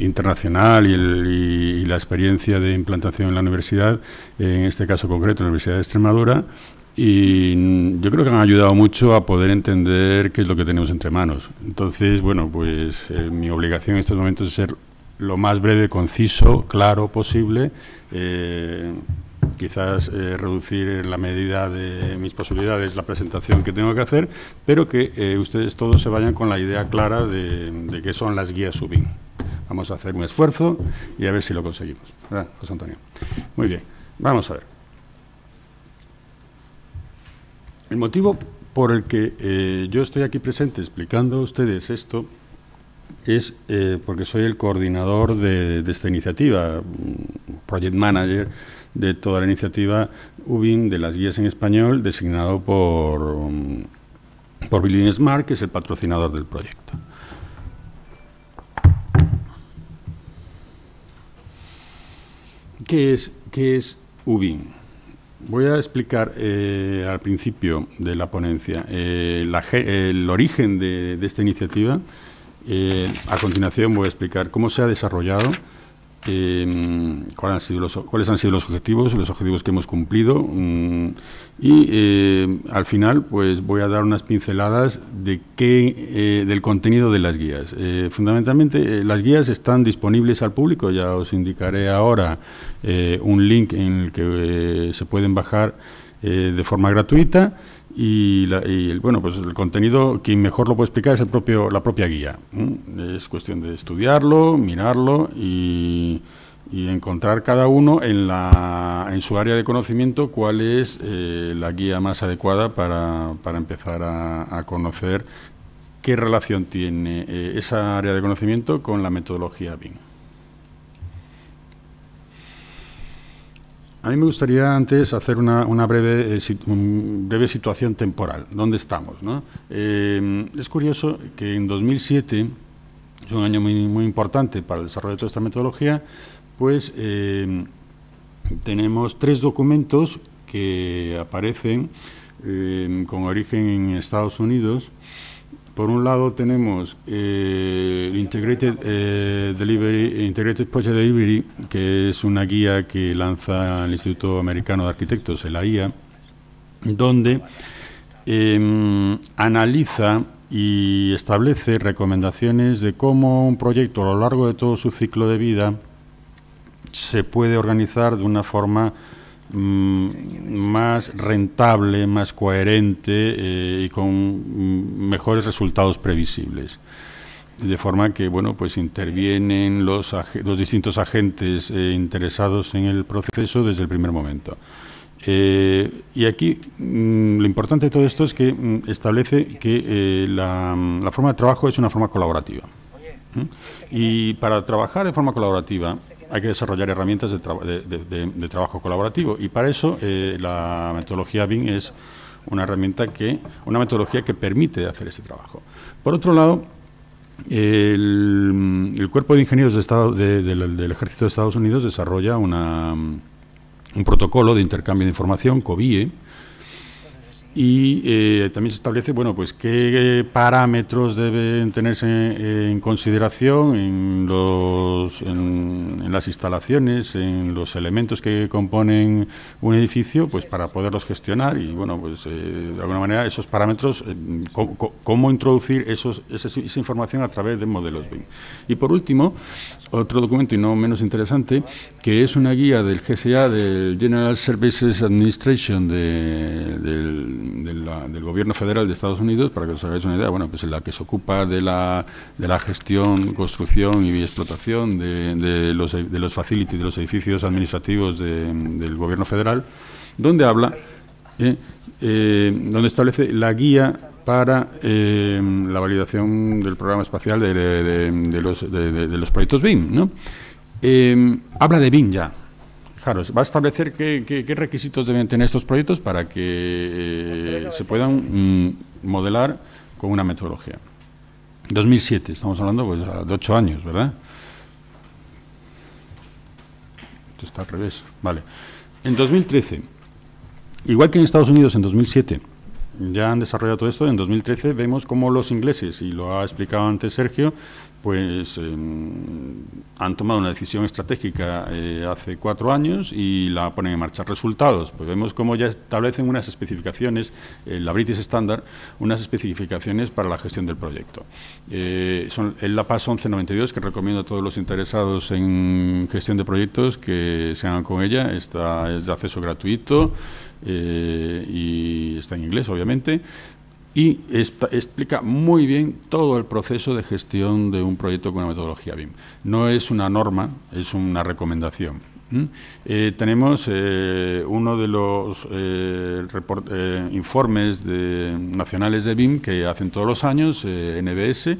internacional y, la experiencia de implantación en la universidad, en este caso concreto en la Universidad de Extremadura, y yo creo que han ayudado mucho a poder entender qué es lo que tenemos entre manos. Entonces, bueno, pues eh, mi obligación en estos momentos es ser lo más breve, conciso, claro posible. Eh, quizás eh, reducir en la medida de mis posibilidades la presentación que tengo que hacer, pero que ustedes todos se vayan con la idea clara de, qué son las guías subin Vamos a hacer un esfuerzo y a ver si lo conseguimos. José Antonio? Muy bien, vamos a ver. El motivo por el que eh, yo estoy aquí presente explicando a ustedes esto es eh, porque soy el coordinador de, esta iniciativa, mm, project manager de toda la iniciativa UBIN de las guías en español, designado por, mm, por que es el patrocinador del proyecto. ¿Qué es, qué es UBIN? Voy a explicar eh, al principio de la ponencia eh, el origen de, esta iniciativa. Eh, a continuación voy a explicar cómo se ha desarrollado Em, ¿cuáles, han sido los, cuáles han sido los objetivos, los objetivos que hemos cumplido mm, y em, al final pues voy a dar unas pinceladas de qué, eh, del contenido de las guías. Eh, fundamentalmente eh, las guías están disponibles al público, ya os indicaré ahora un link en el que se pueden bajar de forma gratuita y, bueno, pues el contenido, quien mejor lo puede explicar es el propio, la propia guía. Es cuestión de estudiarlo, mirarlo y, encontrar cada uno en, su área de conocimiento cuál es eh, la guía más adecuada para, para empezar a, conocer qué relación tiene eh, esa área de conocimiento con la metodología BIM. A mí me gustaría antes hacer una, eh, breve, situación temporal, dónde estamos. Eh, es curioso que en 2007, es un año muy, importante para el desarrollo de toda esta metodología, pues eh, tenemos tres documentos que aparecen con origen en Estados Unidos, por un lado tenemos eh, Integrated, eh, Delivery, Project Delivery, que es una guía que lanza el Instituto Americano de Arquitectos, el AIA, donde em, analiza y establece recomendaciones de cómo un proyecto a lo largo de todo su ciclo de vida se puede organizar de una forma Mm, más rentable, más coherente eh, y con mm, mejores resultados previsibles. De forma que, bueno, pues intervienen los, los distintos agentes eh, interesados en el proceso desde el primer momento. Eh, y aquí mm, lo importante de todo esto es que establece que la, forma de trabajo es una forma colaborativa. Y para trabajar de forma colaborativa, hay que desarrollar herramientas de, trabajo colaborativo y para eso eh, la metodología BIM es una herramienta que, una metodología que permite hacer ese trabajo. Por otro lado, el, Cuerpo de Ingenieros de Estado, del, Ejército de Estados Unidos desarrolla una, un protocolo de intercambio de información, COBIE, y eh, también se establece bueno pues qué parámetros deben tenerse en, consideración en, los, en, las instalaciones en los elementos que componen un edificio pues para poderlos gestionar y bueno pues eh, de alguna manera esos parámetros eh, cómo, introducir esos, esa, información a través de modelos BIM y por último otro documento y no menos interesante que es una guía del GSA del General Services Administration de, del del gobierno federal de Estados Unidos, para que os hagáis una idea, bueno, pues la que se ocupa de la, de la gestión, construcción y explotación de, los, de los facilities, de los edificios administrativos del gobierno federal, donde habla, eh, eh, donde establece la guía para eh, la validación del programa espacial de, los, de, los proyectos BIM, ¿no? habla de BIM ya, Claro, va a establecer qué, requisitos deben tener estos proyectos para que eh, se puedan mm, modelar con una metodología. 2007, estamos hablando pues, de ocho años, ¿verdad? Esto está al revés, vale. En 2013, igual que en Estados Unidos en 2007, ya han desarrollado todo esto, en 2013 vemos cómo los ingleses, y lo ha explicado antes Sergio, pues em, han tomado una decisión estratégica eh, hace cuatro años y la ponen en marcha. Resultados, pues vemos cómo ya establecen unas especificaciones, eh, la British Standard, unas especificaciones para la gestión del proyecto. Eh, son el LAPAS 1192, que recomiendo a todos los interesados en gestión de proyectos que se hagan con ella, está, es de acceso gratuito y está en inglés, obviamente y explica muy bien todo el proceso de gestión de un proyecto con una metodología BIM. No es una norma, es una recomendación. Eh, tenemos eh, uno de los eh, informes de, nacionales de BIM que hacen todos los años, NBS,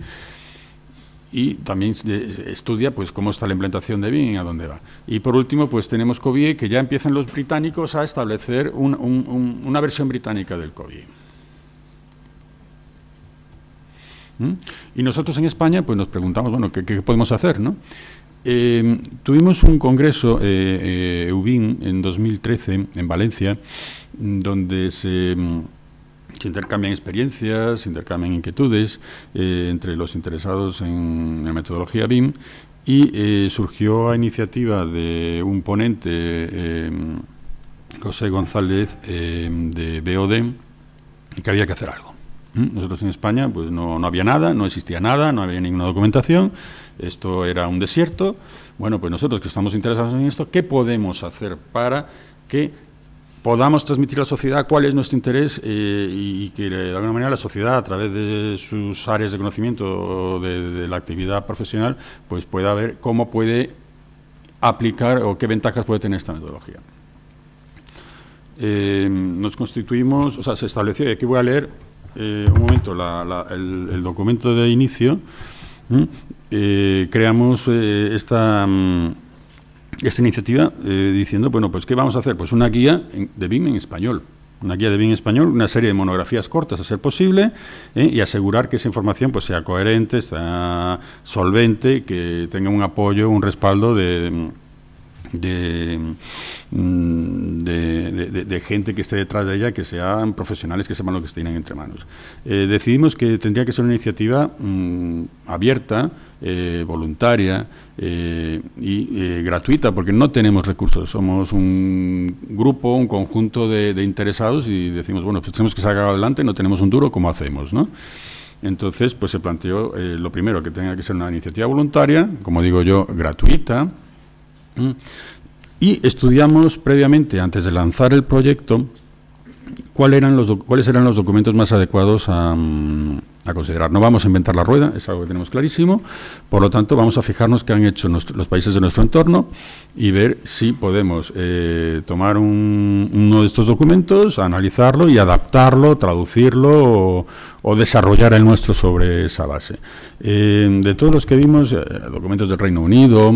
y también estudia pues cómo está la implantación de BIM y a dónde va. Y por último, pues tenemos COBIE, que ya empiezan los británicos a establecer una versión británica del COBIE. Y nosotros en España pues nos preguntamos, bueno, ¿qué, podemos hacer? ¿no? Em, tuvimos un congreso, eh, eh en 2013 en Valencia, donde se, em, se intercambian experiencias, se intercambian inquietudes eh, entre los interesados en la metodología BIM y eh, surgió a iniciativa de un ponente, em, José González, de BOD, que había que hacer algo. Nosotros en España pues no, había nada, no existía nada, no había ninguna documentación, esto era un desierto. Bueno, pues nosotros que estamos interesados en esto, ¿qué podemos hacer para que podamos transmitir a la sociedad cuál es nuestro interés eh, y que de alguna manera la sociedad a través de sus áreas de conocimiento o de, la actividad profesional pues pueda ver cómo puede aplicar o qué ventajas puede tener esta metodología. Eh, nos constituimos, o sea, se estableció, y aquí voy a leer eh, un momento, el, documento de inicio, eh, creamos eh, esta, mm, esta iniciativa diciendo, bueno, pues ¿qué vamos a hacer? Pues una guía de BIM en español. Una guía de BIM español, una serie de monografías cortas a ser posible y asegurar que esa información pues, sea coherente, sea solvente, que tenga un apoyo, un respaldo de Mm, de, de, gente que esté detrás de ella, que sean profesionales que sepan lo que tienen entre manos. Eh, decidimos que tendría que ser una iniciativa mm, abierta, eh, voluntaria eh, y gratuita, porque no tenemos recursos. Somos un grupo, un conjunto de, interesados y decimos, bueno, pues tenemos que sacar adelante, no tenemos un duro, ¿cómo hacemos? ¿no? Entonces, pues se planteó lo primero, que tenga que ser una iniciativa voluntaria, como digo yo, gratuita Mm. Y estudiamos previamente, antes de lanzar el proyecto, eran los cuáles eran los documentos más adecuados mm, a, considerar. No vamos a inventar la rueda, es algo que tenemos clarísimo. Por lo tanto, vamos a fijarnos qué han hecho los países de nuestro entorno y ver si podemos eh, tomar uno de estos documentos, analizarlo y adaptarlo, traducirlo o, desarrollar el nuestro sobre esa base. Eh, de todos los que vimos, eh, documentos del Reino Unido,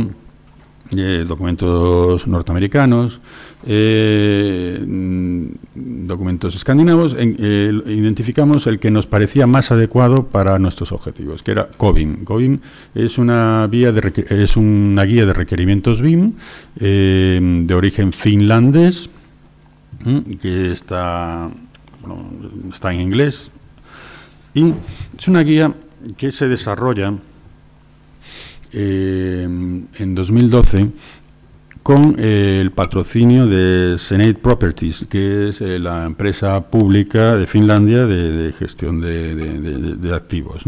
eh, documentos norteamericanos, eh, mm, documentos escandinavos, eh, identificamos el que nos parecía más adecuado para nuestros objetivos, que era COBIM. COBIM es una, vía de, es una guía de requerimientos BIM de origen finlandés, mm, que está, está en inglés, y es una guía que se desarrolla eh, en 2012 con eh, el patrocinio de Senate Properties, que es eh, la empresa pública de Finlandia de, gestión de, activos.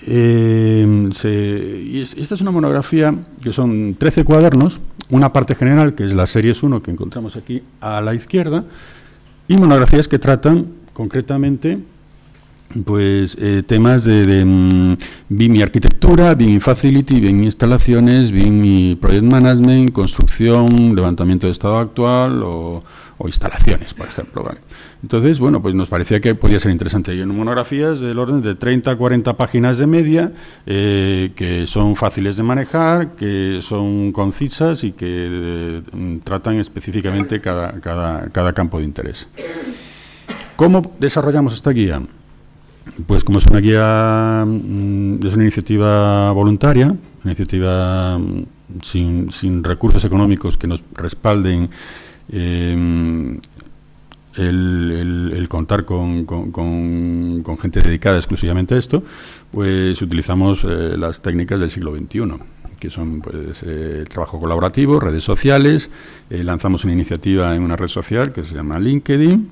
esta es una monografía que son 13 cuadernos, una parte general, que es la Series 1 que encontramos aquí a la izquierda, y monografías que tratan concretamente pues eh, temas de, de mm, BIM mi arquitectura, BIM facility, BIM instalaciones, BIM mi project management, construcción, levantamiento de estado actual o, instalaciones, por ejemplo. Entonces, bueno, pues nos parecía que podía ser interesante. Y en monografías del orden de 30 a 40 páginas de media, eh, que son fáciles de manejar, que son concisas y que eh, mm, tratan específicamente cada, cada campo de interés. ¿Cómo desarrollamos esta guía? Pues como es una guía, es una iniciativa voluntaria, una iniciativa mm, sin, sin recursos económicos que nos respalden eh, el, contar con, gente dedicada exclusivamente a esto, pues utilizamos eh, las técnicas del siglo XXI que son pues, eh, el trabajo colaborativo, redes sociales, lanzamos una iniciativa en una red social que se llama LinkedIn,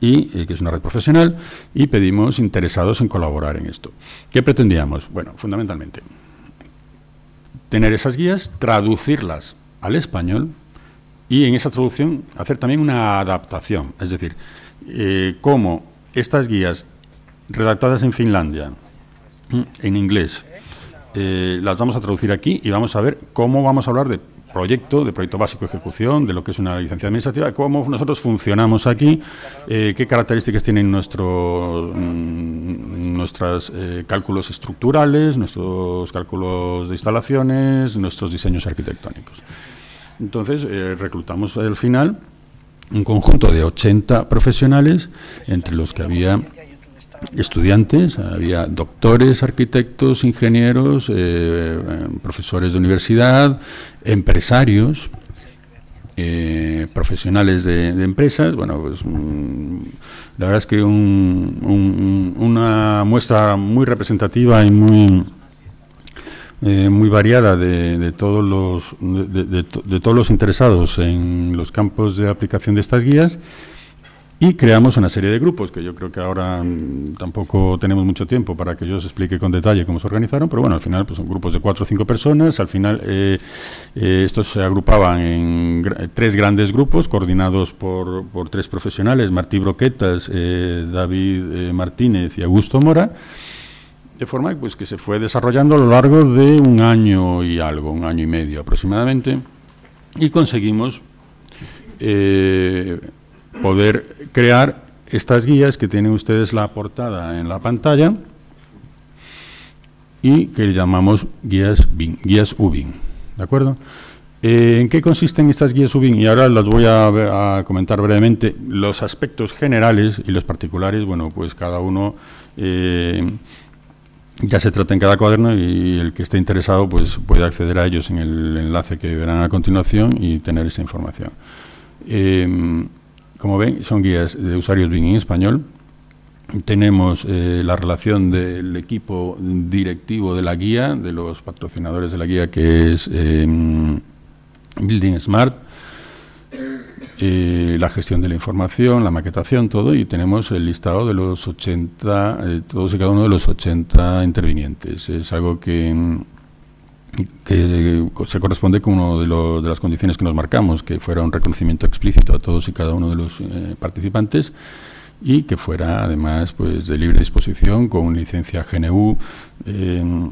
y eh, que es una red profesional, y pedimos interesados en colaborar en esto. ¿Qué pretendíamos? Bueno, fundamentalmente, tener esas guías, traducirlas al español y en esa traducción hacer también una adaptación, es decir, eh, cómo estas guías redactadas en Finlandia, en inglés, eh, las vamos a traducir aquí y vamos a ver cómo vamos a hablar de proyecto, de proyecto básico de ejecución, de lo que es una licencia administrativa, cómo nosotros funcionamos aquí, eh, qué características tienen nuestros mm, eh, cálculos estructurales, nuestros cálculos de instalaciones, nuestros diseños arquitectónicos. Entonces, eh, reclutamos al final un conjunto de 80 profesionales, entre los que había estudiantes, había doctores, arquitectos, ingenieros, eh, profesores de universidad, empresarios, eh, profesionales de, empresas. Bueno, pues mm, la verdad es que una muestra muy representativa y muy eh, muy variada de, todos los de, todos los interesados en los campos de aplicación de estas guías y creamos una serie de grupos, que yo creo que ahora mm, tampoco tenemos mucho tiempo para que yo os explique con detalle cómo se organizaron, pero bueno, al final pues, son grupos de cuatro o cinco personas. Al final eh, eh, estos se agrupaban en eh, tres grandes grupos, coordinados por, por tres profesionales, Martí Broquetas, David Martínez y Augusto Mora. De forma pues, que se fue desarrollando a lo largo de un año y algo, un año y medio aproximadamente, y conseguimos poder crear estas guías que tienen ustedes la portada en la pantalla y que llamamos guías guías UBIN, ¿de acuerdo? Eh, ¿En qué consisten estas guías UBIN? Y ahora las voy a, comentar brevemente. Los aspectos generales y los particulares, bueno, pues cada uno eh, ya se trata en cada cuaderno y el que esté interesado pues puede acceder a ellos en el enlace que verán a continuación y tener esa información. Eh, como ven, son guías de usuarios Bing en español. Tenemos eh, la relación del equipo directivo de la guía, de los patrocinadores de la guía, que es em, Building Smart. Eh, la gestión de la información, la maquetación, todo, y tenemos el listado de los 80, eh, todos y cada uno de los 80 intervinientes. Es algo que em, que eh, se corresponde con una de, de, las condiciones que nos marcamos, que fuera un reconocimiento explícito a todos y cada uno de los eh, participantes y que fuera además pues de libre disposición con licencia GNU em,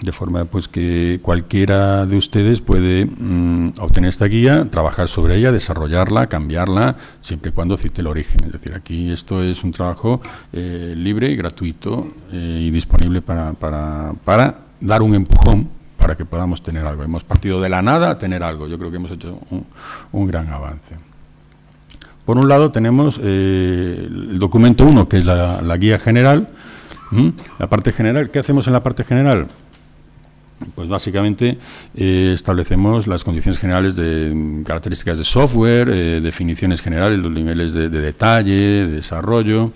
de forma pues que cualquiera de ustedes puede mm, obtener esta guía, trabajar sobre ella, desarrollarla, cambiarla, siempre y cuando cite el origen. Es decir, aquí esto es un trabajo eh, libre y gratuito y disponible para, para dar un empujón para que podamos tener algo. Hemos partido de la nada a tener algo. Yo creo que hemos hecho un, gran avance. Por un lado tenemos eh, el documento 1, que es la, guía general. ¿Mm? La parte general, ¿qué hacemos en la parte general? Pues básicamente eh, establecemos las condiciones generales de características de software, eh, definiciones generales, los niveles de, de detalle, de desarrollo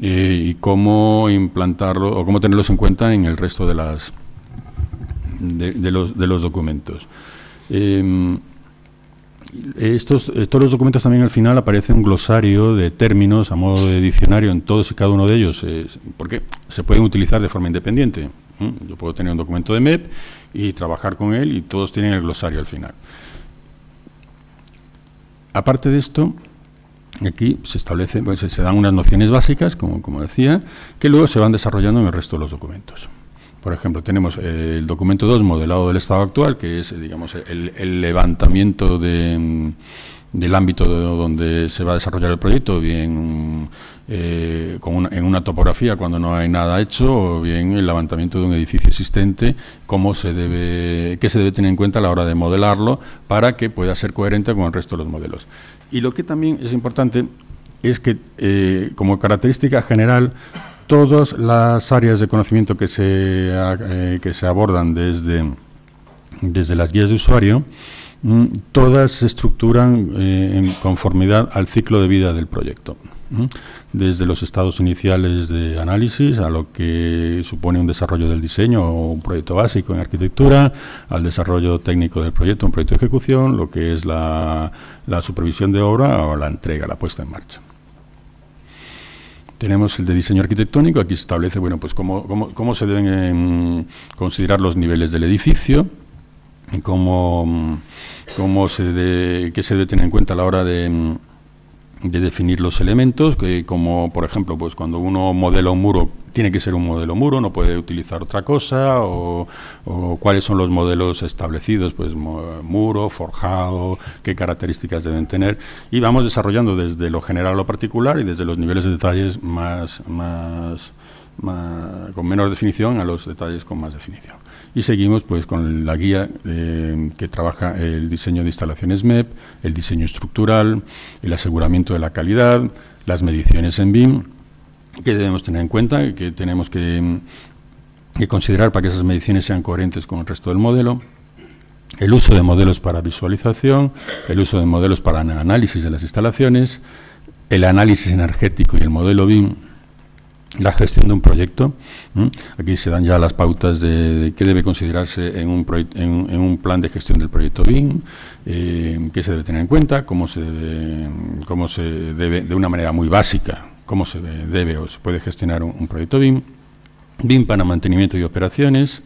y cómo implantarlo o cómo tenerlos en cuenta en el resto de las, de, los, de los, documentos. Em, estos, eh, todos los documentos también al final aparece un glosario de términos a modo de diccionario en todos y cada uno de ellos, eh, porque se pueden utilizar de forma independiente. Yo puedo tener un documento de MEP y trabajar con él y todos tienen el glosario al final. Aparte de esto, aquí se establecen, pues, se dan unas nociones básicas, como, como decía, que luego se van desarrollando en el resto de los documentos. Por ejemplo, tenemos eh, el documento 2, modelado del estado actual, que es, eh, digamos, el, levantamiento mm, del ámbito donde se va a desarrollar el proyecto, bien eh, en una topografía cuando no hay nada hecho, o bien el levantamiento de un edificio existente, cómo se debe, qué se debe tener en cuenta a la hora de modelarlo para que pueda ser coherente con el resto de los modelos. Y lo que también es importante es que, como característica general, todas las áreas de conocimiento que se, eh, que se abordan desde, desde las guías de usuario, mm, todas se estructuran eh, en conformidad al ciclo de vida del proyecto. Mm, desde los estados iniciales de análisis a lo que supone un desarrollo del diseño o un proyecto básico en arquitectura, al desarrollo técnico del proyecto, un proyecto de ejecución, lo que es la, la supervisión de obra o la entrega, la puesta en marcha. Tenemos el de diseño arquitectónico, aquí se establece bueno, pues cómo, cómo, cómo se deben em, considerar los niveles del edificio, cómo, cómo se qué se debe tener en cuenta a la hora de em, de definir los elementos, que como por ejemplo, pues cuando uno modela un muro, tiene que ser un modelo muro, no puede utilizar otra cosa, o, cuáles son los modelos establecidos, pues muro, forjado, qué características deben tener. Y vamos desarrollando desde lo general a lo particular y desde los niveles de detalles más, más, con menos definición a los detalles con más definición. Y seguimos pues con la guía eh, que trabaja el diseño de instalaciones MEP, el diseño estructural, el aseguramiento de la calidad, las mediciones en BIM, que debemos tener en cuenta, que tenemos que, que considerar para que esas mediciones sean coherentes con el resto del modelo, el uso de modelos para visualización, el uso de modelos para análisis de las instalaciones, el análisis energético y el modelo BIM la gestión de un proyecto. Aquí se dan ya las pautas de, qué debe considerarse en un, un, plan de gestión del proyecto BIM, eh, qué se debe tener en cuenta, cómo se debe, cómo se debe de una manera muy básica, cómo se debe, o se puede gestionar un, un proyecto BIM, BIM para mantenimiento y operaciones,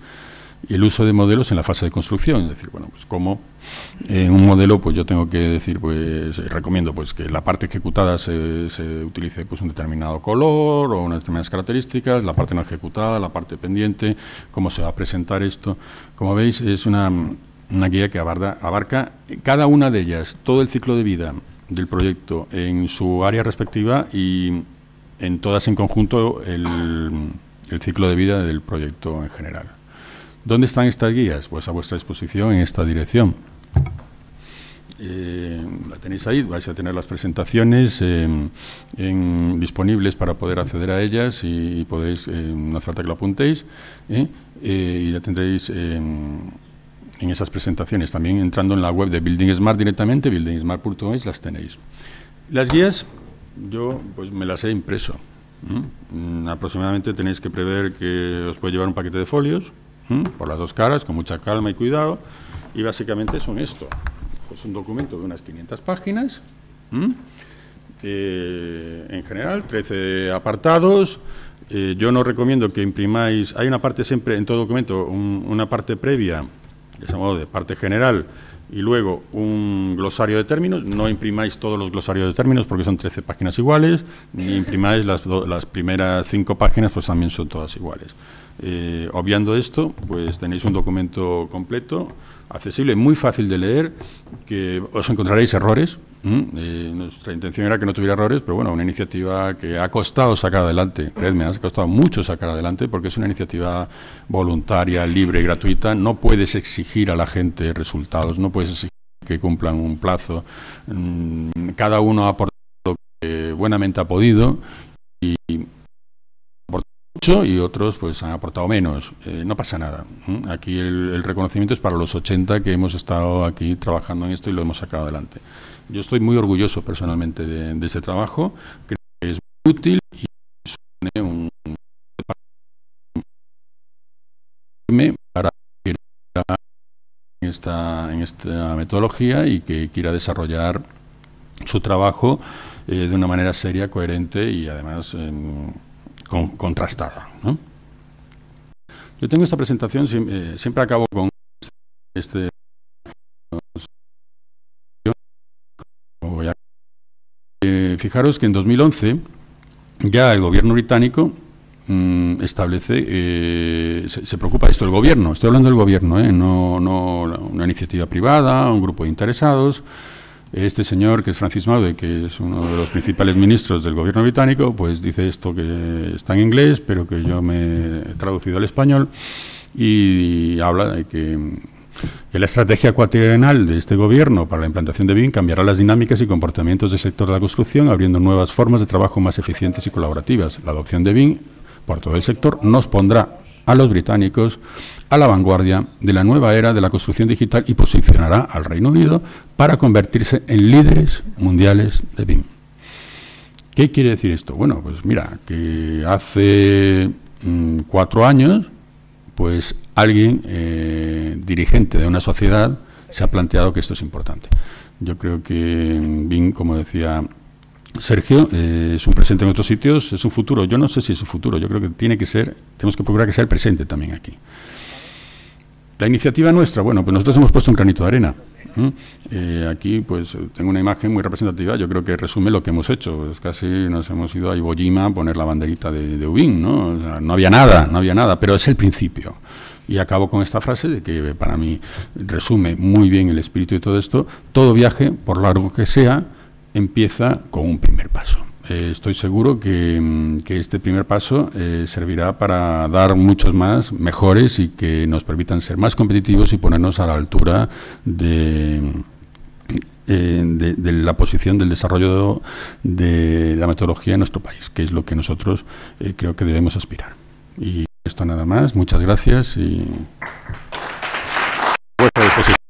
y el uso de modelos en la fase de construcción, es decir, bueno, pues cómo en eh, un modelo, pues yo tengo que decir, pues eh, recomiendo pues que la parte ejecutada se, utilice pues un determinado color o unas determinadas características, la parte no ejecutada, la parte pendiente, cómo se va a presentar esto. Como veis, es una, guía que abarca, abarca cada una de ellas, todo el ciclo de vida del proyecto en su área respectiva y en todas en conjunto el, el ciclo de vida del proyecto en general. ¿Dónde están estas guías? Pues a vuestra disposición en esta dirección. Eh, la tenéis ahí, vais a tener las presentaciones eh, disponibles para poder acceder a ellas y, podéis podréis, eh, no falta que lo apuntéis, y ya tendréis en esas presentaciones. También entrando en la web de Building Smart directamente, buildingsmart.es, las tenéis. Las guías, yo pues me las he impreso. Mm, aproximadamente tenéis que prever que os puede llevar un paquete de folios, por las dos caras, con mucha calma y cuidado y básicamente son esto. Es pues un documento de unas 500 páginas, eh, en general, 13 apartados. Eh, yo no recomiendo que imprimáis, hay una parte siempre en todo documento, una parte previa, de ese de parte general, y luego un glosario de términos. No imprimáis todos los glosarios de términos porque son 13 páginas iguales, ni imprimáis las, las primeras 5 páginas, pues también son todas iguales. Eh, obviando esto, pues tenéis un documento completo accesible, muy fácil de leer, que os encontraréis errores. Eh, nuestra intención era que no tuviera errores, pero bueno, una iniciativa que ha costado sacar adelante, creedme, ha costado mucho sacar adelante, porque es una iniciativa voluntaria, libre y gratuita. No puedes exigir a la gente resultados, no puedes exigir que cumplan un plazo. Mm, cada uno ha aportado lo que buenamente ha podido y y otros pues han aportado menos. Eh, no pasa nada. Aquí el, reconocimiento es para los 80 que hemos estado aquí trabajando en esto y lo hemos sacado adelante. Yo estoy muy orgulloso personalmente de, de este trabajo, creo que es muy útil y supone un para que en esta, en esta metodología y que quiera desarrollar su trabajo eh, de una manera seria, coherente y además... en em, contrastada. Yo tengo esta presentación, eh, siempre, acabo con este... este eh, fijaros que en 2011 ya el gobierno británico mm, establece, eh, se, preocupa esto el gobierno, estoy hablando del gobierno, no, no una iniciativa privada, un grupo de interesados, este señor, que es Francis Maude, que es uno de los principales ministros del gobierno británico, pues dice esto que está en inglés, pero que yo me he traducido al español, y habla de que, que la estrategia cuatrienal de este gobierno para la implantación de BIM cambiará las dinámicas y comportamientos del sector de la construcción, abriendo nuevas formas de trabajo más eficientes y colaborativas. La adopción de BIM por todo el sector nos pondrá a los británicos a la vanguardia de la nueva era de la construcción digital y posicionará al Reino Unido para convertirse en líderes mundiales de BIM. ¿Qué quiere decir esto? Bueno, pues mira, que hace mm, cuatro años, pues alguien eh, dirigente de una sociedad se ha planteado que esto es importante. Yo creo que BIM, mm, como decía Sergio, eh, es un presente en otros sitios, es un futuro. Yo no sé si es un futuro, yo creo que tiene que ser, tenemos que procurar que sea el presente también aquí. La iniciativa nuestra, bueno, pues nosotros hemos puesto un granito de arena. Eh, aquí, pues, tengo una imagen muy representativa, yo creo que resume lo que hemos hecho. Es casi nos hemos ido a Iwo a poner la banderita de, de Ubin, ¿no? no había nada, no había nada, pero es el principio. Y acabo con esta frase de que para mí resume muy bien el espíritu de todo esto. Todo viaje, por largo que sea, empieza con un primer paso. Eh, estoy seguro mm, que, este primer paso eh, servirá para dar muchos más, mejores y que nos permitan ser más competitivos y ponernos a la altura de, eh, de, la posición del desarrollo de la metodología en nuestro país, que es lo que nosotros creo que debemos aspirar. Y esto nada más, muchas gracias y vuestra disposición.